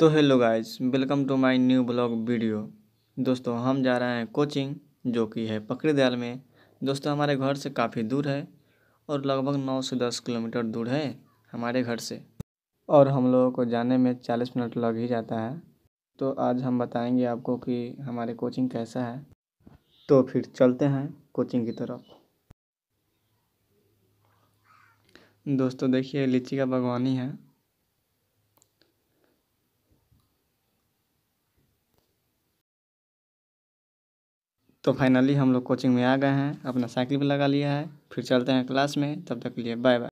तो hello guys welcome to my new blog video दोस्तों हम जा रहे हैं कोचिंग जो कि है पकड़ीदयाल में दोस्तों हमारे घर से काफ़ी दूर है और लगभग नौ से दस किलोमीटर दूर है हमारे घर से और हम लोगों को जाने में चालीस मिनट लग ही जाता है तो आज हम बताएंगे आपको कि हमारे कोचिंग कैसा है तो फिर चलते हैं कोचिंग की तरफ दोस्तों देखिए लीची का बागवानी है तो फाइनली हम लोग कोचिंग में आ गए हैं अपना साइकिल भी लगा लिया है फिर चलते हैं क्लास में तब तक के लिए बाय बाय